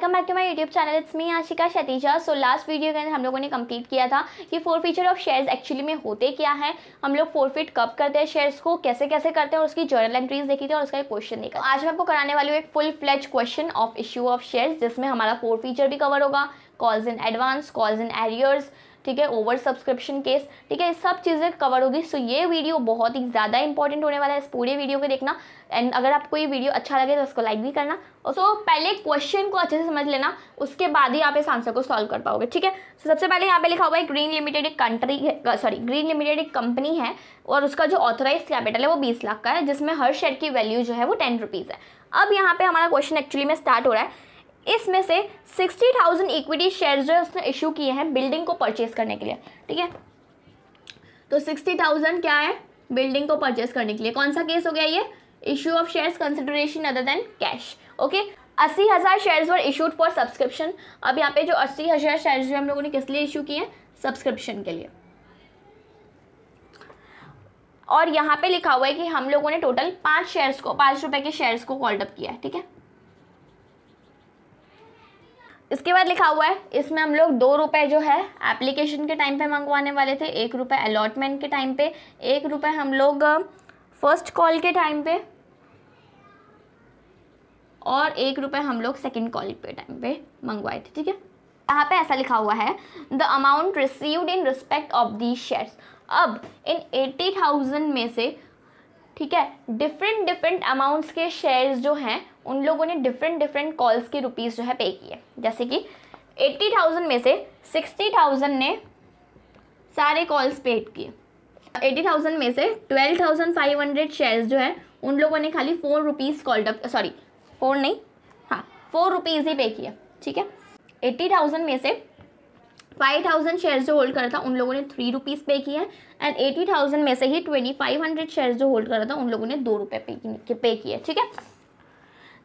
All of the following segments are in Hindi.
welcome back to my YouTube channel it's me Ashika Shatija so last video के अंदर हम लोगों ने कंप्लीट किया था कि forfeiture of shares actually में होते क्या है हम लोग फोर फिट कब करते हैं शेयर्स को कैसे कैसे करते हैं और उसकी जर्नल एंट्रीज देखी थी और उसका एक क्वेश्चन देखा आज मैं आपको कराने वाली हूँ एक full fledged question of issue of shares जिसमें हमारा फोर फीचर भी कवर होगा calls in advance calls in arrears ठीक है ओवर सब्सक्रिप्शन केस ठीक है सब चीज़ें कवर होगी सो ये वीडियो बहुत ही ज़्यादा इंपॉर्टेंट होने वाला है इस पूरे वीडियो को देखना एंड अगर आपको ये वीडियो अच्छा लगे तो उसको लाइक भी करना और सो पहले क्वेश्चन को अच्छे से समझ लेना उसके बाद ही आप इस आंसर को सॉल्व कर पाओगे ठीक है सो सबसे पहले यहाँ पे लिखा हुआ है ग्रीन लिमिटेड एक कंट्री सॉरी ग्रीन लिमिटेड एक कंपनी है और उसका जो ऑथोराइज कैपिटल है वो बीस लाख का है जिसमें हर शेयर की वैल्यू जो है वो टेन रुपीज़ है अब यहाँ पे हमारा क्वेश्चन एक्चुअली में स्टार्ट हो रहा है इसमें से 60,000 इक्विटी शेयर जो है उसने इशू किए हैं बिल्डिंग को परचेज करने के लिए ठीक है तो 60,000 क्या है बिल्डिंग को परचेज करने के लिए कौन सा केस हो गया ये issue of shares consideration other than cash okay अस्सी हज़ार shares were issued for subscription अब यहाँ पे जो अस्सी हज़ार शेयर्स जो हम लोगों ने किस लिए इशू किए हैं सब्सक्रिप्शन के लिए और यहाँ पे लिखा हुआ है कि हम लोगों ने टोटल पाँच शेयर्स को पाँच रुपए के शेयर्स को कॉल्डअप किया है ठीक है इसके बाद लिखा हुआ है इसमें हम लोग दो रुपये जो है एप्लीकेशन के टाइम पे मंगवाने वाले थे एक रुपये अलॉटमेंट के टाइम पे एक रुपये हम लोग फर्स्ट कॉल के टाइम पे और एक रुपये हम लोग सेकेंड कॉल के टाइम पे मंगवाए थे ठीक है यहाँ पे ऐसा लिखा हुआ है the amount received in respect of the shares अब इन एट्टी थाउजेंड में से ठीक है डिफरेंट डिफरेंट अमाउंट्स के शेयर्स जो हैं उन लोगों ने डिफरेंट डिफरेंट कॉल्स के रुपीज़ जो है पे किए जैसे कि एट्टी थाउजेंड में से सिक्सटी थाउजेंड ने सारे कॉल्स पेड किए एटी थाउजेंड में से twelve thousand five hundred shares जो है उन लोगों ने खाली four rupees called up sorry four नहीं हाँ फोर रुपीज़ ही पे किया ठीक है एट्टी थाउजेंड में से फाइव थाउजेंड शेयर जो होल्ड करा था उन लोगों ने थ्री रुपीज़ पे किया एंड एटी थाउजेंड में से ही ट्वेंटी फाइव हंड्रेड शेयर जो होल्ड करा था उन लोगों ने दो रुपये पे पे किए ठीक है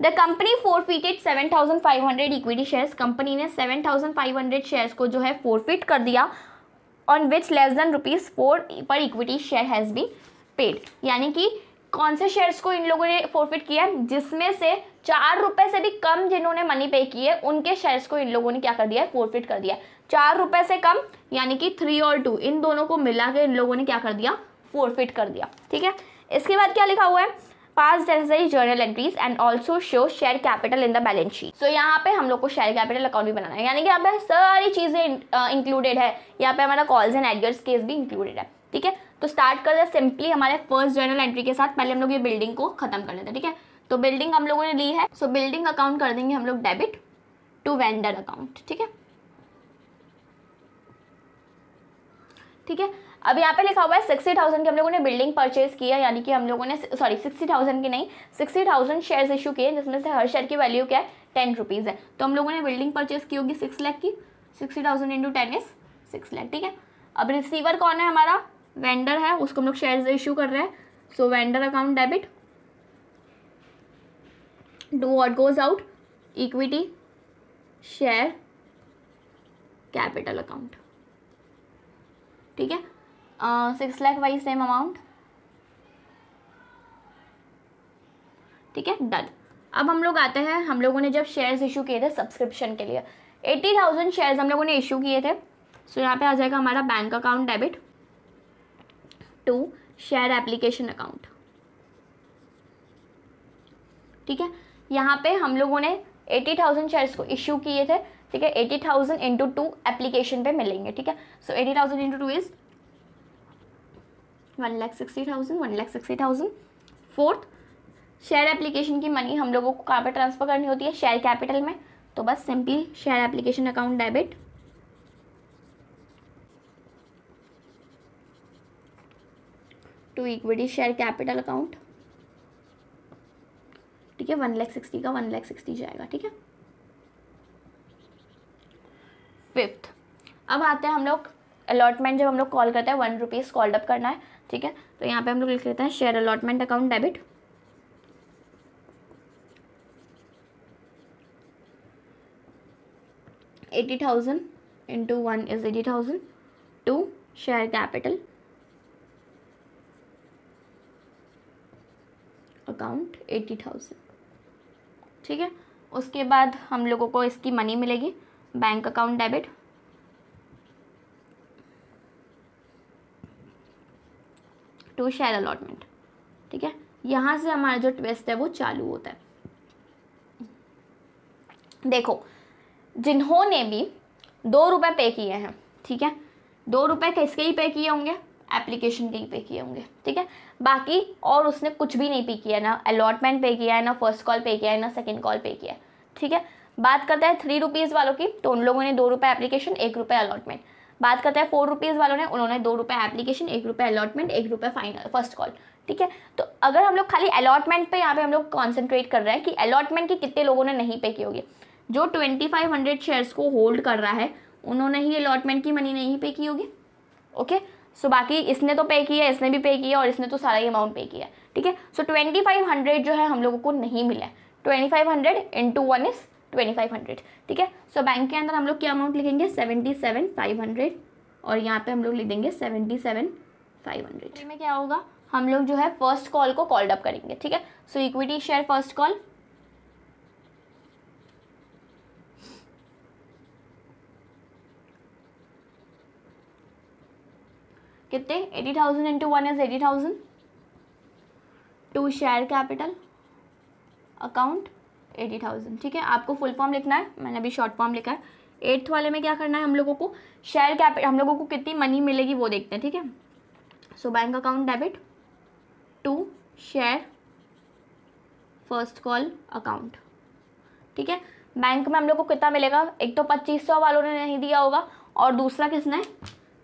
the company forfeited seven thousand five hundred equity shares company ने seven thousand five hundred shares को जो है फोरफिट कर दिया on which less than rupees four पर equity share has been paid यानी कि कौन से शेयर्स को इन लोगों ने फोरफिट किया जिसमें से चार रुपये से भी कम जिन्होंने मनी पे किए उनके शेयर्स को इन लोगों ने क्या कर दिया है फोरफिट कर दिया है चार रुपए से कम यानी कि थ्री और टू इन दोनों को मिला के इन लोगों ने क्या कर दिया फोरफिट कर दिया ठीक है इसके बाद क्या लिखा हुआ है पास जैसे journal entries and also show share capital in the balance sheet so यहाँ पे हम लोग को शेयर कैपिटल अकाउंट भी बनाना है यानी कि यहाँ पे सारी चीज़ें इंक्लूडेड है यहाँ पे हमारा कॉल्स एंड एडियर्स केस भी इंक्लूडेड है ठीक है तो स्टार्ट कर दे सिंपली हमारे फर्स्ट जर्नल एंट्री के साथ पहले हम लोग ये बिल्डिंग को खत्म कर लेते हैं ठीक है तो बिल्डिंग हम लोगों ने ली है सो बिल्डिंग अकाउंट कर देंगे हम लोग डेबिट टू वेंडर अकाउंट ठीक है ठीक है अब यहाँ पे लिखा हुआ है सिक्सटी थाउजेंड की हम लोगों ने बिल्डिंग परचेज किया यानी कि हम लोगों ने सॉरी सिक्सटी थाउजेंड की नहीं सिक्सटी थाउजेंड शेयर इशू किए जिसमें से हर शेयर की वैल्यू क्या है टेन रुपीज़ है तो हम लोगों ने बिल्डिंग परचेज की होगी सिक्स लैख की sixty thousand into ten is six lakh ठीक है अब रिसीवर कौन है हमारा वेंडर है उसको हम लोग शेयर इशू कर रहे हैं so vendor account debit to what goes out equity share capital account ठीक है six lakh wise same amount ठीक है डन अब हम लोग आते हैं हम लोगों ने जब शेयर्स इशू किए थे सब्सक्रिप्शन के लिए एट्टी थाउजेंड शेयर्स हम लोगों ने इशू किए थे सो यहाँ पे आ जाएगा हमारा bank account debit to share application account ठीक है यहाँ पे हम लोगों ने एटी थाउजेंड शेयर्स को इशू किए थे ठीक है eighty thousand into two application पे मिलेंगे ठीक है so eighty thousand into two is one lakh sixty thousand one lakh sixty thousand fourth share application की मनी हम लोगों को कहाँ पर ट्रांसफ़र करनी होती है शेयर कैपिटल में तो बस simply share application account debit to equity share capital account ठीक है वन लैख सिक्सटी का वन लैख सिक्सटी जाएगा ठीक है फिफ्थ अब आते हैं हम लोग अलॉटमेंट जब हम लोग कॉल करते हैं वन रुपीज़ कॉल्ड अप करना है ठीक है तो यहाँ पे हम लोग लिख लेते हैं share allotment account debit eighty thousand into one is eighty thousand to share capital account eighty thousand ठीक है उसके बाद हम लोगों को इसकी मनी मिलेगी bank account debit to share allotment ठीक है यहाँ से हमारा जो ट्विस्ट है वो चालू होता है देखो जिन्होंने भी दो रुपए पे किए हैं ठीक है दो रुपए किसके ही पे किए होंगे एप्लीकेशन के ही पे किए होंगे ठीक है बाकी और उसने कुछ भी नहीं पे किया ना अलॉटमेंट पे किया है ना फर्स्ट कॉल पे किया है ना सेकेंड कॉल पे किया है ठीक है बात करता है थ्री रुपीज़ वालों की तो उन लोगों ने दो रुपये एप्लीकेशन एक रुपए अलॉटमेंट बात करता है फोर रुपीज़ वालों ने उन्होंने दो रुपये एप्लीकेशन एक रुपये अलॉटमेंट एक रुपये फाइनल फर्स्ट कॉल ठीक है तो अगर हम लोग खाली अलॉटमेंट पे यहाँ पे हम लोग कॉन्सेंट्रेट कर रहे हैं कि अलॉटमेंट के कितने लोगों ने नहीं पे की होगी जो ट्वेंटी फाइव हंड्रेड शेयर्स को होल्ड कर रहा है उन्होंने ही अलॉटमेंट की मनी नहीं पे की होगी ओके सो बाकी इसने तो पे किया इसने भी पे किया और इसने तो सारा ही अमाउंट पे किया ठीक है सो ट्वेंटी फाइव हंड्रेड जो है हम लोगों को नहीं मिला twenty five hundred into one is twenty five hundred ठीक है सो बैंक के अंदर हम लोग क्या अमाउंट लिखेंगे सेवेंटी सेवन फाइव हंड्रेड और यहाँ पे हम लोग लिख देंगे सेवेंटी सेवन फाइव हंड्रेड में क्या होगा हम लोग जो है फर्स्ट कॉल को कॉल्ड अप करेंगे ठीक है so equity share first call कितने eighty thousand into one is eighty thousand to share capital account eighty thousand ठीक है आपको फुल फॉर्म लिखना है मैंने अभी शॉर्ट फॉर्म लिखा है एट्थ वाले में क्या करना है हम लोगों को शेयर कैपिटल हम लोगों को कितनी मनी मिलेगी वो देखते हैं ठीक है so bank account debit to share first call account ठीक है बैंक में हम लोग को कितना मिलेगा एक तो पच्चीस सौ वालों ने नहीं दिया होगा और दूसरा किसने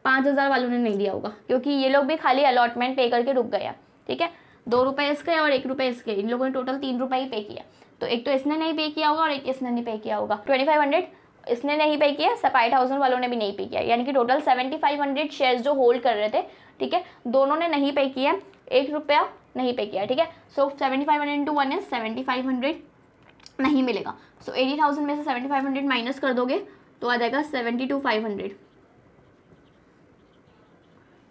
पाँच हज़ार वालों ने नहीं दिया होगा क्योंकि ये लोग भी खाली अलॉटमेंट पे करके रुक गया ठीक है दो रुपये इसके और एक रुपये इसके इन लोगों ने टोटल तीन रुपये ही पे किया तो एक तो इसने नहीं पे किया होगा और एक इसने नहीं पे किया होगा ट्वेंटी फाइव हंड्रेड इसने नहीं पे किया फाइव थाउजेंड वालों ने भी नहीं पे किया यानी कि total seventy five hundred shares जो होल्ड कर रहे थे ठीक है दोनों ने नहीं पे किया एक रुपया नहीं पे किया ठीक है so seventy five hundred into one is seventy five hundred नहीं मिलेगा सो एटी थाउजेंड में से सेवेंटी फाइव हंड्रेड माइनस कर दोगे तो आ जाएगा सेवेंटी टू फाइव हंड्रेड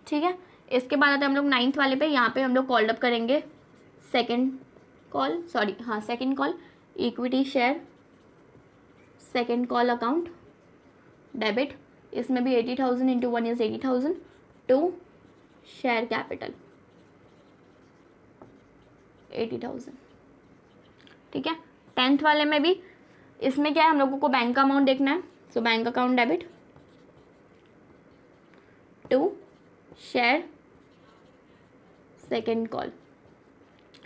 ठीक है इसके बाद आते हैं हम लोग नाइन्थ वाले पे यहाँ पे हम लोग कॉल अप करेंगे सेकेंड कॉल सॉरी हाँ second call equity share second call account debit इसमें भी eighty thousand into one is eighty thousand to share capital eighty thousand ठीक है टेंथ वाले में भी इसमें क्या है हम लोगों को बैंक का अमाउंट देखना है so bank account debit to share second call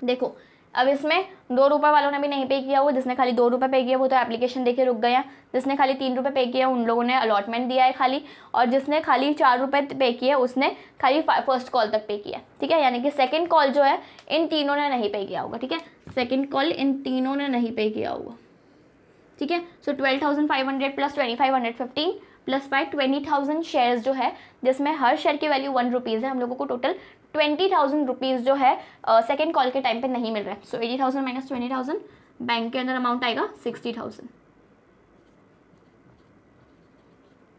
देखो अब इसमें दो रुपये वालों ने भी नहीं पे किया हुआ जिसने खाली दो रुपये पे किया वो तो एप्लीकेशन देके रुक गए हैं जिसने खाली तीन रुपये पे किया उन लोगों ने अलॉटमेंट दिया है खाली और जिसने खाली चार रुपये पे किए उसने खाली फर्स्ट कॉल तक पे किया ठीक है यानी कि सेकेंड कॉल जो है इन तीनों ने नहीं पे किया होगा ठीक है सेकेंड कॉल इन तीनों ने नहीं पे किया होगा ठीक है so twelve thousand five hundred plus twenty five hundred fifteen plus five twenty thousand shares जो है जिसमें हर शेयर की वैल्यू वन रुपीज़ है हम लोगों को टोटल ट्वेंटी थाउजेंड रुपीज़ जो है सेकेंड uh, कॉल के टाइम पे नहीं मिल रहा है so eighty thousand minus twenty thousand bank के अंदर अमाउंट आएगा सिक्सटी थाउजेंड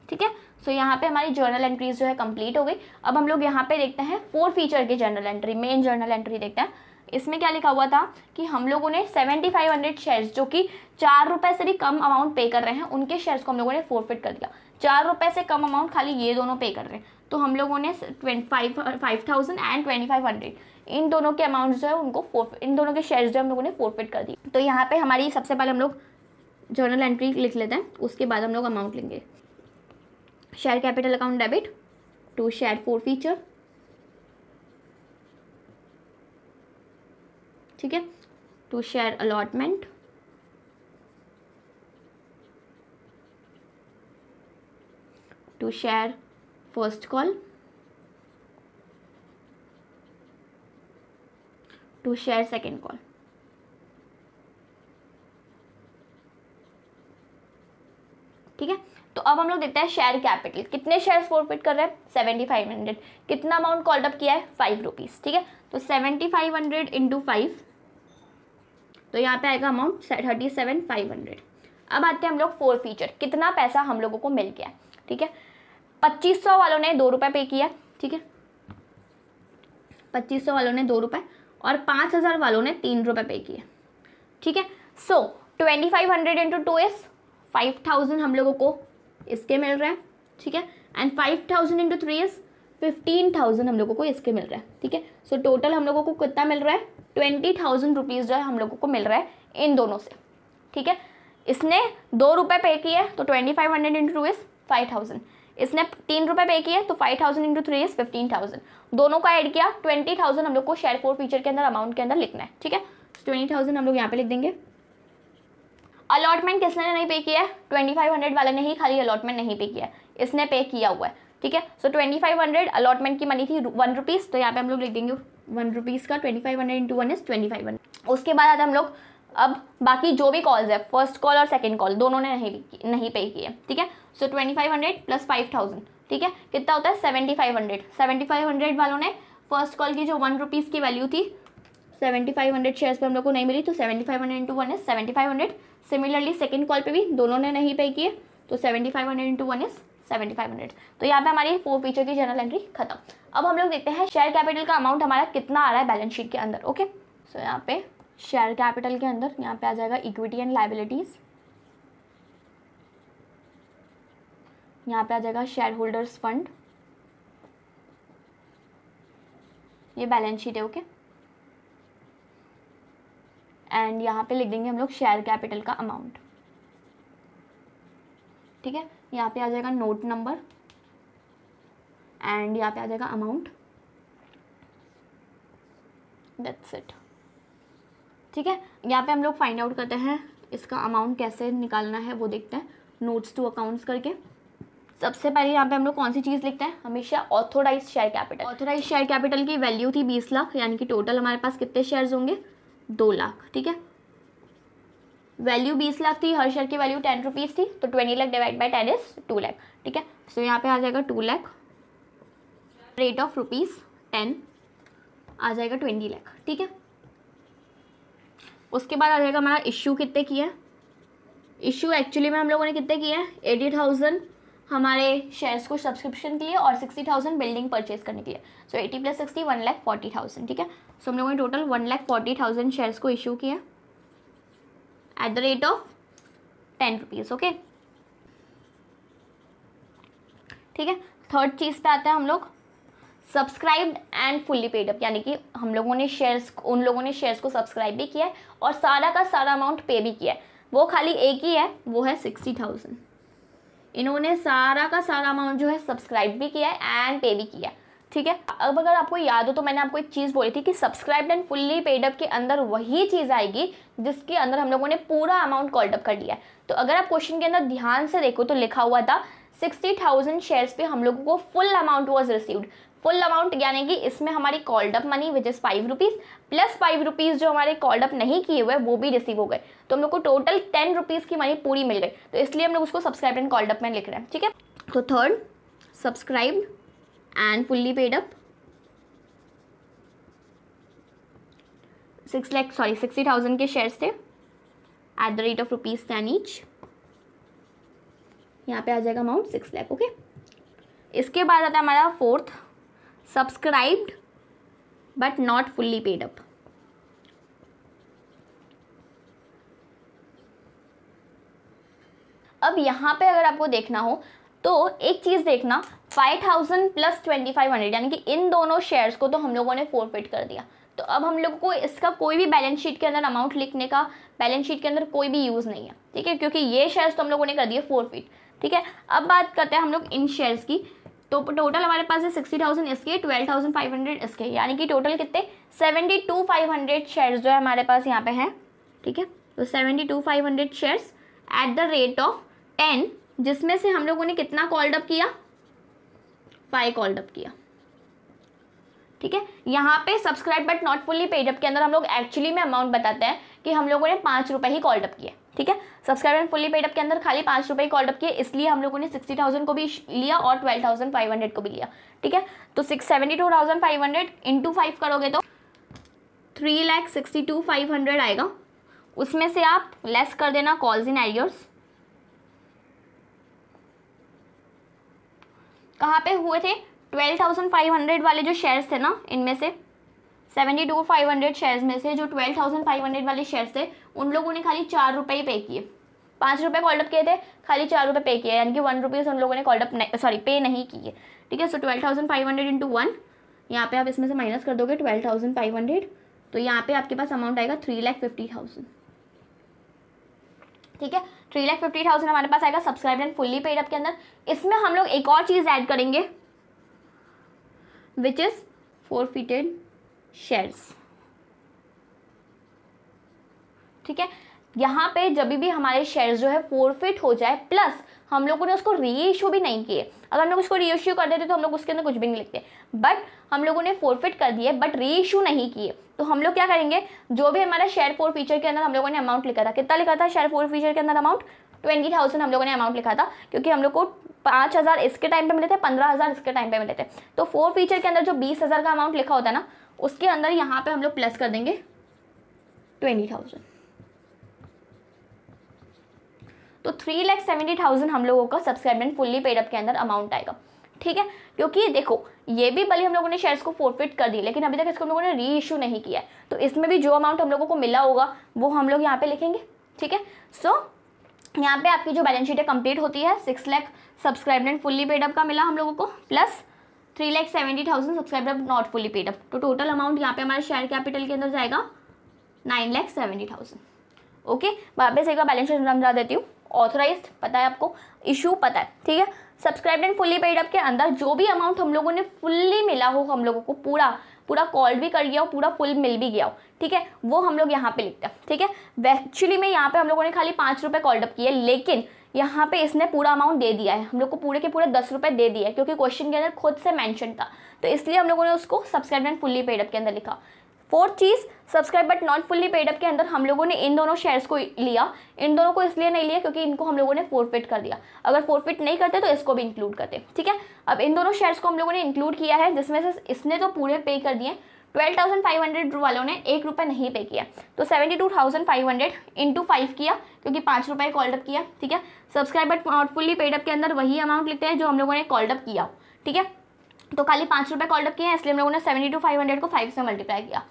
ठीक है सो so, यहाँ पे हमारी जर्नल एंट्रीज जो है कंप्लीट हो गई अब हम लोग यहाँ पे देखते हैं फोर फीचर की journal entry main journal entry देखते हैं इसमें क्या लिखा हुआ था कि हम लोगों ने सेवेंटी फाइव हंड्रेड शेयर्स जो कि चार रुपए से भी कम अमाउंट पे कर रहे हैं उनके शेयर्स को हम लोगों ने फोरफिट कर दिया चार रुपए से कम अमाउंट खाली ये दोनों पे कर रहे हैं तो हम लोगों ने twenty five five thousand and twenty five hundred इन दोनों के अमाउंट जो है उनको इन दोनों के शेयर्स जो हम लोगों ने फोरफिट कर दी तो यहाँ पे हमारी सबसे पहले हम लोग जर्नल एंट्री लिख लेते हैं उसके बाद हम लोग अमाउंट लेंगे share capital account debit to share forfeiture ठीक है to share allotment to share first call to share second call ठीक है तो अब हम लोग देखते हैं शेयर कैपिटल कितने शेयर फोरफिट कर रहे हैं सेवेंटी फाइव हंड्रेड कितना अमाउंट कॉल्ड अप किया है फाइव रुपीज़ ठीक है तो seventy five hundred into five तो यहाँ पे आएगा amount thirty seven five hundred अब आते हैं हम लोग फोर फीचर कितना पैसा हम लोगों को मिल गया ठीक है पच्चीस सौ वालों ने दो रुपए पे किया ठीक है पच्चीस सौ वालों ने दो रुपए और पांच हज़ार वालों ने तीन रुपए पे किए ठीक है so twenty five hundred into two is five thousand हम लोगों को इसके मिल रहे हैं ठीक है and five thousand into three is fifteen thousand हम लोगों को इसके मिल रहा है ठीक है सो टोटल हम लोगों को कितना मिल रहा है ट्वेंटी थाउजेंड रुपीज़ जो है हम लोगों को मिल रहा है इन दोनों से ठीक है इसने दो रुपए पे किए तो twenty five hundred into two is five thousand इसने तीन रुपये पे किए तो five thousand into three is fifteen thousand दोनों का ऐड किया ट्वेंटी थाउजेंड हम लोग को शेयर फोर फीचर के अंदर अमाउंट के अंदर लिखना है ठीक है ट्वेंटी तो थाउजेंड हम लोग यहाँ पे लिख देंगे अलॉटमेंट किसने नहीं पे किया है ट्वेंटी फाइव हंड्रेड वाले ने ही खाली अलॉटमेंट नहीं पे किया है इसने पे किया हुआ है ठीक है so twenty five hundred allotment की मनी थी वन रुपीज़ तो यहाँ पे हम लोग लिख देंगे वन रुपीज़ का twenty five hundred into one is twenty five hundred उसके बाद हम लोग अब बाकी जो भी कॉल्स है फर्स्ट कॉल और सेकेंड कॉल दोनों ने नहीं नहीं पे किए ठीक है so twenty five hundred plus five thousand ठीक है कितना होता है seventy five hundred seventy five hundred वालों ने फर्स्ट कॉल की जो वन रुपीज़ की वैल्यू थी सेवेंटी फाइव हंड्रेड शेयर्स पर हम लोग को नहीं मिली तो seventy five hundred into one is seventy five hundred similarly second call पर भी दोनों ने नहीं पे किए तो seventy five hundred into one is seventy five hundred तो यहाँ पे हमारी फोर फीचर की जनरल एंट्री खत्म अब हम लोग देखते हैं शेयर कैपिटल का अमाउंट हमारा कितना आ रहा है बैलेंस शीट के अंदर ओके सो so, यहाँ पे शेयर कैपिटल के अंदर यहाँ पे आ जाएगा इक्विटी एंड लाइबिलिटीज़ यहाँ पे आ जाएगा शेयर होल्डर्स फंड ये बैलेंस शीट है ओके एंड यहाँ पे लिख देंगे हम लोग शेयर कैपिटल का अमाउंट ठीक है यहाँ पे आ जाएगा नोट नंबर एंड यहाँ पे आ जाएगा अमाउंट दैट्स इट ठीक है यहाँ पे हम लोग फाइंड आउट करते हैं इसका अमाउंट कैसे निकालना है वो देखते हैं नोट्स टू अकाउंट्स करके सबसे पहले यहाँ पे हम लोग कौन सी चीज़ लिखते हैं हमेशा authorised share capital authorised share capital की वैल्यू थी बीस लाख यानी कि टोटल हमारे पास कितने शेयर्स होंगे दो लाख ठीक है वैल्यू बीस लाख थी हर शेयर की वैल्यू टेन रुपीज़ थी तो twenty lakh divide by ten is two lakh ठीक है सो यहाँ पे आ जाएगा two lakh rate of rupees ten आ जाएगा ट्वेंटी लाख ठीक है उसके बाद आ जाएगा हमारा इशू कितने है इशू एक्चुअली में हम लोगों ने कितने किए हैं एटी थाउजेंड हमारे शेयर्स को सब्सक्रिप्शन के लिए और सिक्सटी थाउजेंड बिल्डिंग परचेज करने के लिए so eighty plus sixty one lakh forty thousand ठीक है सो हम लोगों ने total one lakh forty thousand shares को इशू किया at the rate of ten rupees okay ठीक है थर्ड चीज़ पे आते हैं हम लोग subscribed and fully paid up यानी कि हम लोगों ने शेयर्स उन लोगों ने शेयर्स को सब्सक्राइब भी किया है और सारा का सारा अमाउंट पे भी किया है वो खाली एक ही है वो है सिक्सटी थाउजेंड इन्होंने सारा का सारा अमाउंट जो है सब्सक्राइब भी किया है एंड पे भी किया है ठीक है अब अगर आपको याद हो तो मैंने आपको एक चीज़ बोली थी कि subscribe and fully paid up के अंदर वही चीज़ आएगी जिसके अंदर हम लोगों ने पूरा अमाउंट कॉल्डअप कर लिया है तो अगर आप क्वेश्चन के अंदर ध्यान से देखो तो लिखा हुआ था सिक्सटी थाउजेंड शेयर्स पे हम लोगों को full amount was received full amount यानी कि इसमें हमारी called up money which is five rupees plus five rupees जो हमारे कॉल्ड अप नहीं किए हुए वो भी रिसीव हो गए तो हम लोग को टोटल टेन रुपीज़ की मनी पूरी मिल गई तो इसलिए हम लोग उसको सब्सक्राइब एंड कॉल्ड अप में लिख रहे हैं ठीक है तो third subscribe and fully paid up six lakh sorry sixty thousand के शेयर्स थे at the rate of rupees ten each यहाँ पे आ जाएगा अमाउंट सिक्स लैख ओके इसके बाद आता है हमारा fourth subscribed but not fully paid up अब यहाँ पे अगर आपको देखना हो तो एक चीज़ देखना 5000 प्लस 2500 यानी कि इन दोनों शेयर्स को तो हम लोगों ने फोरफिट कर दिया तो अब हम लोग को इसका कोई भी बैलेंस शीट के अंदर अमाउंट लिखने का बैलेंस शीट के अंदर कोई भी यूज़ नहीं है ठीक है क्योंकि ये शेयर्स तो हम लोगों ने कर दिए फोरफिट ठीक है अब बात करते हैं हम लोग इन शेयर्स की तो टोटल हमारे पास है सिक्सटी थाउजेंड इसके ट्वेल्व थाउजेंड फाइव हंड्रेड इसके यानी कि टोटल कितने seventy two five hundred shares जो है हमारे पास यहाँ पे हैं ठीक है तो seventy two five hundred shares at the rate of ten जिसमें से हम लोगों ने कितना कॉल्ड अप किया फाइव कॉल्ड अप किया ठीक है यहाँ पे subscribe but not fully paid up के अंदर हम लोग एक्चुअली में अमाउंट बताते हैं कि हम लोगों ने पाँच रुपये ही कॉल्डअप किया ठीक है सब्सक्राइबर एंड फुली पेडअप के अंदर खाली पाँच रुपये अप किए इसलिए हम लोगों ने सिक्सटी थाउजेंड को भी लिया और ट्वेल्व थाउजेंड फाइव हंड्रेड को भी लिया ठीक है तो six seventy two thousand five hundred into five करोगे तो three lakh sixty two five hundred आएगा उसमें से आप लेस कर देना कॉल्स इन एरियर्स कहाँ पे हुए थे ट्वेल्व थाउजेंड फाइव हंड्रेड वाले जो शेयर्स थे ना इनमें से seventy two five hundred shares में से जो ट्वेल्व थाउजेंड फाइव हंड्रेड वाले शेयर्स थे उन लोगों ने खाली चार रुपये ही पे किए पाँच रुपये कॉल्डअप किए थे खाली चार रुपये पे किए यानी कि वन रुपीज़ उन लोगों ने कॉल्डअप सॉरी पे नहीं किए ठीक है so twelve thousand five hundred into one यहाँ पे आप इसमें से माइनस कर दोगे ट्वेल्व थाउजेंड फाइव हंड्रेड तो यहाँ पे आपके पास अमाउंट आएगा थ्री लैख फिफ्टी थाउजेंड ठीक है थ्री लैख फिफ्टी थाउजेंड हमारे पास आएगा subscribe and fully paid up के अंदर इसमें हम लोग एक और चीज़ ऐड करेंगे which is forfeited shares ठीक है यहाँ पे जब भी हमारे शेयर्स जो है फोरफिट हो जाए प्लस हम लोगों ने उसको रीइश्यू भी नहीं किए अगर हम लोग उसको रीइश्यू कर देते तो हम लोग उसके अंदर कुछ भी नहीं लिखते बट हम लोगों ने फोरफिट कर दिए बट रीइश्यू नहीं किए तो हम लोग क्या करेंगे जो भी हमारा शेयर फोर फीचर के अंदर हम लोगों ने अमाउंट लिखा था कितना लिखा था शेयर फोर फीचर के अंदर अमाउंट ट्वेंटी थाउजेंड हम लोगों ने अमाउंट लिखा था क्योंकि हम लोग को पाँच हज़ार इसके टाइम पे मिले थे पंद्रह हज़ार इसके टाइम पे मिले थे तो फोर फीचर के अंदर जो बीस हज़ार का अमाउंट लिखा होता है ना उसके अंदर यहाँ पे हम लोग प्लस कर देंगे ट्वेंटी थाउजेंड तो थ्री लैख सेवेंटी थाउजेंड हम लोगों का सब्सक्राइबमेंट फुल्ली पेडअप के अंदर अमाउंट आएगा ठीक है क्योंकि देखो ये भी भले हम लोगों ने शेयर्स को फोरफिट कर दिए लेकिन अभी तक इसको हम लोगों ने री इशू नहीं किया है तो इसमें भी जो अमाउंट हम लोगों को मिला होगा वो हम लोग यहाँ पे लिखेंगे ठीक है सो यहाँ पे आपकी जो बैलेंस शीट है कंप्लीट होती है सिक्स लैख सब्सक्राइबमेंट फुल्ली पेडअप का मिला हम लोगों को plus three lakh seventy thousand subscriber not fully paid up तो टोटल अमाउंट यहाँ पे हमारा शेयर कैपिटल के अंदर जाएगा nine lakh seventy thousand okay वापस एक बार बैलेंस शीट समझा देती हूँ ऑथराइज पता है आपको इशू पता है ठीक है subscribe and fully paid up के अंदर जो भी अमाउंट हम लोगों ने फुल्ली मिला हो हम लोगों को पूरा पूरा कॉल भी कर गया हो पूरा फुल मिल भी गया हो ठीक है वो हम लोग यहाँ पे लिखते हैं ठीक है एक्चुअली में यहाँ पे हम लोगों ने खाली पाँच रुपये कॉल्डअप किया किए लेकिन यहाँ पे इसने पूरा अमाउंट दे दिया है हम लोग को पूरे के पूरे दस रुपये दे दिया है क्योंकि क्वेश्चन के अंदर खुद से मैंशन था तो इसलिए हम लोगों ने उसको सब्सक्राइब एंड फुल्ली पेडअप के अंदर लिखा फोर्थ चीज़ subscribe but not fully paid up के अंदर हम लोगों ने इन दोनों शेयर्स को लिया इन दोनों को इसलिए नहीं लिया क्योंकि इनको हम लोगों ने फोरफिट कर दिया अगर फोरफिट नहीं करते तो इसको भी इंक्लूड करते ठीक है अब इन दोनों शेयर्स को हम लोगों ने इंक्लूड किया है जिसमें से इसने तो पूरे पे कर दिए 12,500 वालों ने एक रुपये नहीं पे किया तो seventy two thousand five hundred five किया क्योंकि पाँच रुपये कॉल्डअप किया ठीक है सब्सक्राइबर और फुली पेडअप के अंदर वही अमाउंट लिखते हैं जो हम लोगों ने कॉल्डअप किया ठीक है तो खाली पाँच रुपये कॉल्डअप किया इसलिए हम लोगों ने सेवेंटी टू फाइव हंड्रेड को फाइव से मल्टीप्लाई किया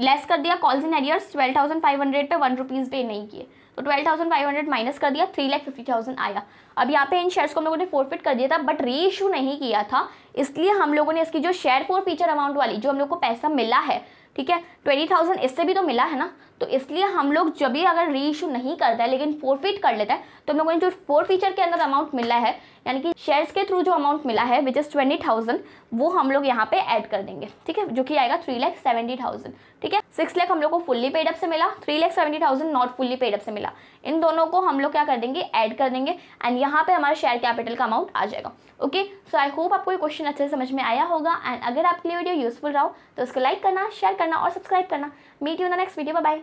लेस कर दिया calls in arrears twelve thousand five hundred पे वन रुपीज़ पे नहीं किए तो twelve thousand five hundred minus कर दिया थ्री लैख फिफ्टी थाउजेंड आया अब यहाँ पे इन शेयर्स को हम लोगों ने फोरफिट कर दिया था बट री इशू नहीं किया था इसलिए हम लोगों ने इसकी जो शेयर फोर फीचर अमाउंट वाली जो हम लोग को पैसा मिला है ठीक है ट्वेंटी थाउजेंड इससे भी तो मिला है ना तो इसलिए हम लोग जब भी अगर री इशू नहीं करता है लेकिन फोरफिट कर लेता है तो हम लोगों ने जो फोर फीचर के अंदर अमाउंट मिला है यानी कि शेयर्स के थ्रू जो अमाउंट मिला है विच इज़ ट्वेंटी थाउजेंड वो हम लोग यहाँ पे ऐड कर देंगे ठीक है जो कि आएगा थ्री लैख सेवेंटी थाउजेंड ठीक है सिक्स लैख हम लोग को फुल्ली पेडअप से मिला three lakh seventy thousand not fully paid up से मिला इन दोनों को हम लोग क्या कर देंगे ऐड कर देंगे एंड यहाँ पे हमारा शेयर कैपिटल का अमाउंट आ जाएगा ओके सो आई होप आपको ये क्वेश्चन अच्छे से समझ में आया होगा एंड अगर आपके लिए वीडियो यूजफुल रहा हो तो उसको लाइक करना शेयर करना और सब्सक्राइब करना meet you the next video bye